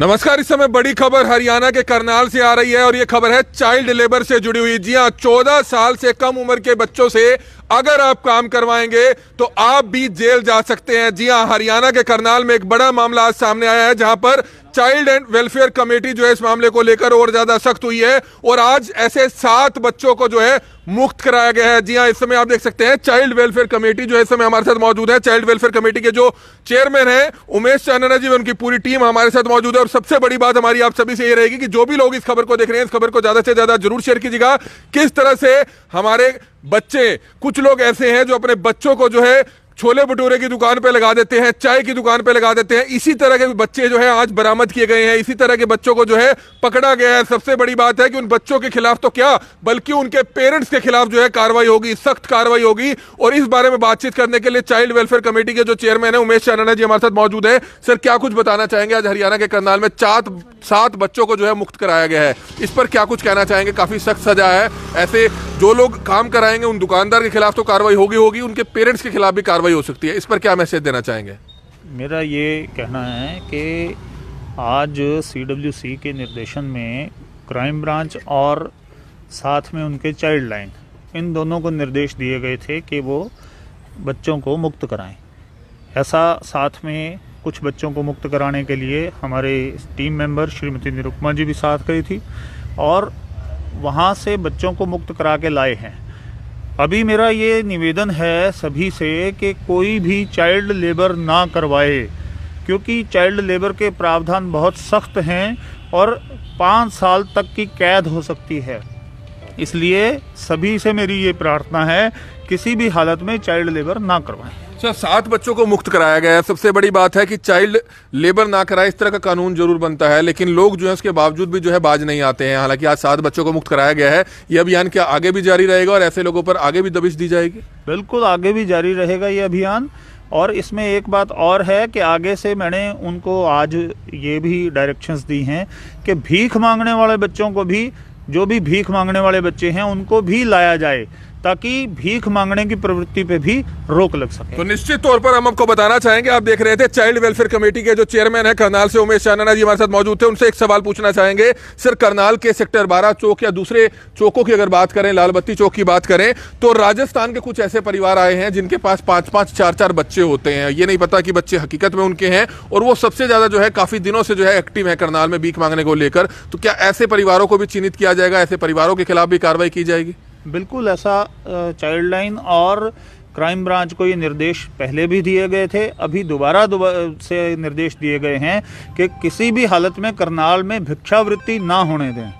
नमस्कार इस समय बड़ी खबर हरियाणा के करनाल से आ रही है और ये खबर है चाइल्ड लेबर से जुड़ी हुई जी हाँ चौदह साल से कम उम्र के बच्चों से अगर आप काम करवाएंगे तो आप भी जेल जा सकते हैं जी हाँ हरियाणा के करनाल में एक बड़ा मामला आज सामने आया है जहां पर चाइल्ड एंड वेलफेयर कमेटी जो है इस मामले को लेकर और ज्यादा सख्त हुई है और आज ऐसे सात बच्चों को जो है मुक्त कराया गया है जी हाँ इस समय आप देख सकते हैं चाइल्ड वेलफेयर कमेटी जो है इस समय हमारे साथ मौजूद है चाइल्ड वेलफेयर कमेटी के जो चेयरमैन हैं उमेश चंदना जी उनकी पूरी टीम हमारे साथ मौजूद है और सबसे बड़ी बात हमारी आप सभी से ये रहेगी कि जो भी लोग इस खबर को देख रहे हैं इस खबर को ज्यादा से ज्यादा जरूर शेयर कीजिएगा किस तरह से हमारे बच्चे कुछ लोग ऐसे हैं जो अपने बच्चों को जो है छोले भटूरे की दुकान पे लगा देते हैं चाय की दुकान पे लगा देते हैं इसी तरह के बच्चे जो है आज बरामद किए गए हैं इसी तरह के बच्चों को जो है पकड़ा गया है सबसे बड़ी बात है कि उन बच्चों के खिलाफ तो क्या बल्कि उनके पेरेंट्स के खिलाफ जो है कार्रवाई होगी सख्त कार्रवाई होगी और इस बारे में बातचीत करने के लिए चाइल्ड वेलफेयर कमेटी के जो चेयरमैन है उमेश चाराना जी हमारे साथ मौजूद है सर क्या कुछ बताना चाहेंगे आज हरियाणा के करनाल में चार सात बच्चों को जो है मुक्त कराया गया है इस पर क्या कुछ कहना चाहेंगे काफी सख्त सजा है ऐसे जो लोग काम कराएंगे उन दुकानदार के खिलाफ तो कार्रवाई होगी होगी उनके पेरेंट्स के खिलाफ भी कार्रवाई कार्रवाई हो सकती है इस पर क्या मैसेज देना चाहेंगे मेरा ये कहना है कि आज सी डब्ल्यू सी के निर्देशन में क्राइम ब्रांच और साथ में उनके चाइल्ड लाइन इन दोनों को निर्देश दिए गए थे कि वो बच्चों को मुक्त कराएं ऐसा साथ में कुछ बच्चों को मुक्त कराने के लिए हमारे टीम मेंबर श्रीमती निरुपमा जी भी साथ गई थी और वहाँ से बच्चों को मुक्त करा के लाए हैं अभी मेरा ये निवेदन है सभी से कि कोई भी चाइल्ड लेबर ना करवाए क्योंकि चाइल्ड लेबर के प्रावधान बहुत सख्त हैं और पाँच साल तक की कैद हो सकती है इसलिए सभी से मेरी ये प्रार्थना है किसी भी हालत में चाइल्ड लेबर ना करवाएं अच्छा सात बच्चों को मुक्त कराया गया है सबसे बड़ी बात है कि चाइल्ड लेबर ना कराए इस तरह का कानून जरूर बनता है लेकिन लोग जो है उसके बावजूद भी जो है बाज नहीं आते हैं हालांकि आज सात बच्चों को मुक्त कराया गया है ये अभियान क्या आगे भी जारी रहेगा और ऐसे लोगों पर आगे भी दबिश दी जाएगी बिल्कुल आगे भी जारी रहेगा ये अभियान और इसमें एक बात और है कि आगे से मैंने उनको आज ये भी डायरेक्शंस दी हैं कि भीख मांगने वाले बच्चों को भी जो भी भीख मांगने वाले बच्चे हैं उनको भी लाया जाए ताकि भीख मांगने की प्रवृत्ति पे भी रोक लग सके तो निश्चित तौर पर हम आपको बताना चाहेंगे आप देख रहे थे चाइल्ड वेलफेयर कमेटी के जो चेयरमैन है करनाल से उमेश चांदना जी हमारे साथ मौजूद थे उनसे एक सवाल पूछना चाहेंगे सर करनाल के सेक्टर बारह चौक या दूसरे चौकों की अगर बात करें लाल बत्ती चौक की बात करें तो राजस्थान के कुछ ऐसे परिवार आए हैं जिनके पास पांच पांच चार चार बच्चे होते हैं ये नहीं पता कि बच्चे हकीकत में उनके हैं और वो सबसे ज्यादा जो है काफी दिनों से जो है एक्टिव है करनाल में भीख मांगने को लेकर तो क्या ऐसे परिवारों को भी चिन्हित किया जाएगा ऐसे परिवारों के खिलाफ भी कार्रवाई की जाएगी बिल्कुल ऐसा चाइल्ड लाइन और क्राइम ब्रांच को ये निर्देश पहले भी दिए गए थे अभी दोबारा से निर्देश दिए गए हैं कि किसी भी हालत में करनाल में भिक्षावृत्ति ना होने दें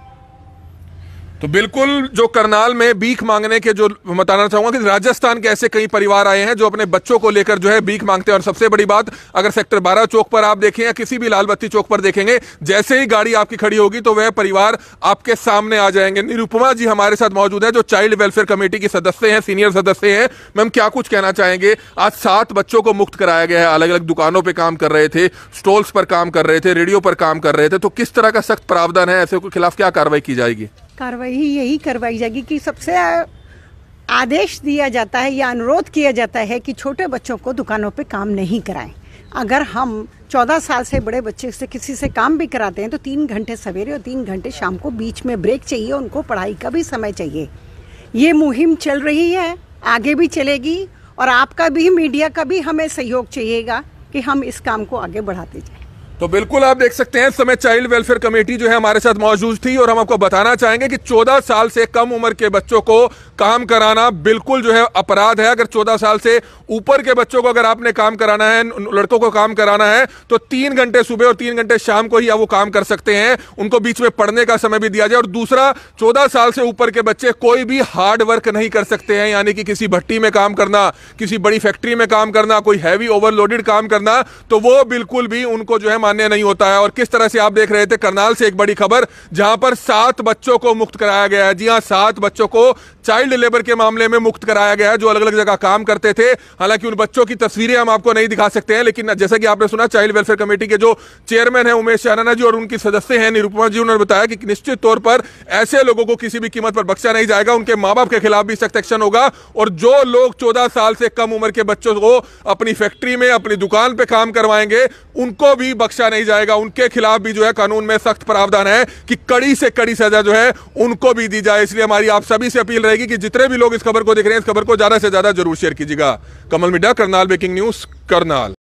तो बिल्कुल जो करनाल में भीख मांगने के जो बताना चाहूंगा कि राजस्थान के ऐसे कई परिवार आए हैं जो अपने बच्चों को लेकर जो है भीख मांगते हैं और सबसे बड़ी बात अगर सेक्टर बारह चौक पर आप देखें या किसी भी लाल बत्ती चौक पर देखेंगे जैसे ही गाड़ी आपकी खड़ी होगी तो वह परिवार आपके सामने आ जाएंगे निरुपमा जी हमारे साथ मौजूद है जो चाइल्ड वेलफेयर कमेटी की सदस्य हैं सीनियर सदस्य हैं मैम क्या कुछ कहना चाहेंगे आज सात बच्चों को मुक्त कराया गया है अलग अलग दुकानों पर काम कर रहे थे स्टॉल्स पर काम कर रहे थे रेडियो पर काम कर रहे थे तो किस तरह का सख्त प्रावधान है ऐसे के खिलाफ क्या कार्रवाई की जाएगी कार्रवाई यही करवाई जाएगी कि सबसे आदेश दिया जाता है या अनुरोध किया जाता है कि छोटे बच्चों को दुकानों पे काम नहीं कराएं अगर हम 14 साल से बड़े बच्चे से किसी से काम भी कराते हैं तो तीन घंटे सवेरे और तीन घंटे शाम को बीच में ब्रेक चाहिए उनको पढ़ाई का भी समय चाहिए ये मुहिम चल रही है आगे भी चलेगी और आपका भी मीडिया का भी हमें सहयोग चाहिएगा कि हम इस काम को आगे बढ़ाते जाए तो बिल्कुल आप देख सकते हैं इस समय चाइल्ड वेलफेयर कमेटी जो है हमारे साथ मौजूद थी और हम आपको बताना चाहेंगे कि 14 साल से कम उम्र के बच्चों को काम कराना बिल्कुल जो है अपराध है अगर 14 साल से ऊपर के बच्चों को अगर आपने काम कराना है लड़कों को काम कराना है तो तीन घंटे सुबह और तीन घंटे शाम को ही वो काम कर सकते हैं उनको बीच में पढ़ने का समय भी दिया जाए और दूसरा चौदह साल से ऊपर के बच्चे कोई भी हार्ड वर्क नहीं कर सकते हैं यानी कि किसी भट्टी में काम करना किसी बड़ी फैक्ट्री में काम करना कोई हैवी ओवरलोडेड काम करना तो वो बिल्कुल भी उनको जो है मान्य नहीं होता है और किस तरह से आप देख रहे थे करनाल से एक बड़ी खबर जहां पर सात बच्चों को मुक्त कराया गया है जी हां सात बच्चों को चाइल्ड लेबर के मामले में मुक्त कराया गया है जो अलग अलग जगह काम करते थे हालांकि उन बच्चों की तस्वीरें हम आपको नहीं दिखा सकते हैं लेकिन जैसा कि आपने सुना चाइल्ड वेलफेयर कमेटी के जो चेयरमैन है उमेश शाराना जी और उनकी सदस्य हैं निरुपमा जी उन्होंने बताया कि निश्चित तौर पर ऐसे लोगों को किसी भी कीमत पर बख्शा नहीं जाएगा उनके माँ बाप के खिलाफ भी सख्त एक्शन होगा और जो लोग चौदह साल से कम उम्र के बच्चों को अपनी फैक्ट्री में अपनी दुकान पर काम करवाएंगे उनको भी बख्शा नहीं जाएगा उनके खिलाफ भी जो है कानून में सख्त प्रावधान है कि कड़ी से कड़ी सजा जो है उनको भी दी जाए इसलिए हमारी आप सभी से अपील रहेगी कि जितने भी लोग इस खबर को देख रहे हैं इस खबर को ज्यादा से ज्यादा जरूर शेयर कीजिएगा कमल मिड्डा करनाल ब्रेकिंग न्यूज करनाल